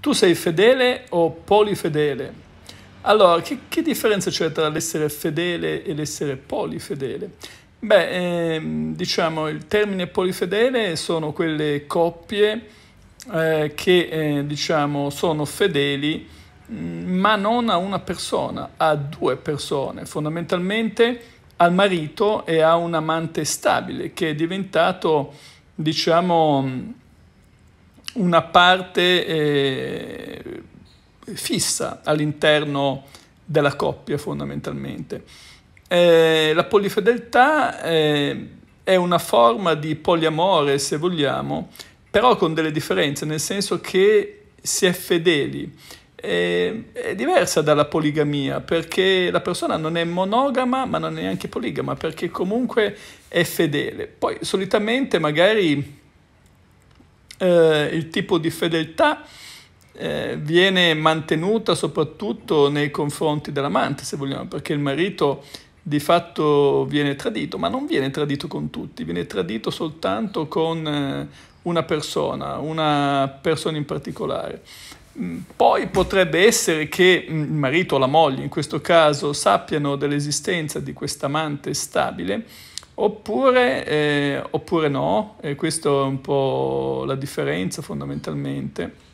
Tu sei fedele o polifedele? Allora, che, che differenza c'è tra l'essere fedele e l'essere polifedele? Beh, ehm, diciamo, il termine polifedele sono quelle coppie eh, che, eh, diciamo, sono fedeli mm, ma non a una persona, a due persone, fondamentalmente al marito e a un amante stabile che è diventato, diciamo, una parte eh, fissa all'interno della coppia fondamentalmente. Eh, la polifedeltà eh, è una forma di poliamore, se vogliamo, però con delle differenze, nel senso che si è fedeli. Eh, è diversa dalla poligamia perché la persona non è monogama ma non è neanche poligama perché comunque è fedele. Poi solitamente magari eh, il tipo di fedeltà eh, viene mantenuta soprattutto nei confronti dell'amante, se vogliamo, perché il marito di fatto viene tradito, ma non viene tradito con tutti, viene tradito soltanto con eh, una persona, una persona in particolare. Mm, poi potrebbe essere che mm, il marito o la moglie, in questo caso, sappiano dell'esistenza di quest'amante stabile oppure, eh, oppure no, e questa è un po' la differenza fondamentalmente.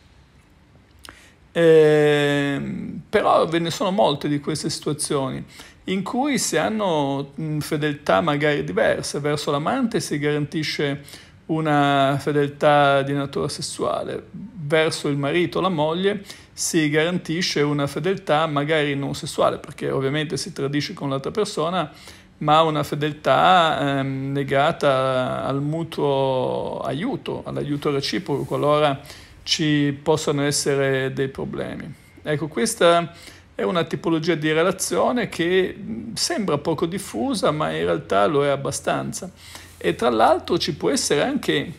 Eh, però ve ne sono molte di queste situazioni in cui se hanno fedeltà magari diverse verso l'amante si garantisce una fedeltà di natura sessuale, verso il marito o la moglie si garantisce una fedeltà magari non sessuale, perché ovviamente si tradisce con l'altra persona ma una fedeltà ehm, legata al mutuo aiuto, all'aiuto reciproco qualora ci possano essere dei problemi. Ecco, questa è una tipologia di relazione che sembra poco diffusa, ma in realtà lo è abbastanza. E tra l'altro ci può essere anche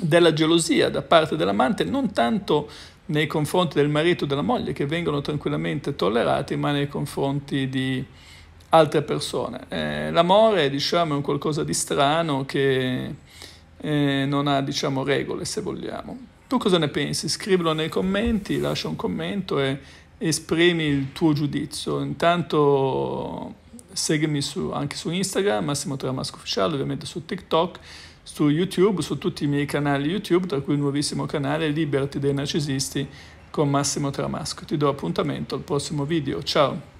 della gelosia da parte dell'amante, non tanto nei confronti del marito e della moglie, che vengono tranquillamente tollerati, ma nei confronti di, altre persone. Eh, l'amore, diciamo, è un qualcosa di strano che eh, non ha, diciamo, regole, se vogliamo. Tu cosa ne pensi? Scrivilo nei commenti, lascia un commento e esprimi il tuo giudizio. Intanto seguimi su, anche su Instagram, Massimo Tramasco Ufficiale, ovviamente su TikTok, su YouTube, su tutti i miei canali YouTube, tra cui il nuovissimo canale Liberty dei Narcisisti con Massimo Tramasco. Ti do appuntamento al prossimo video. Ciao!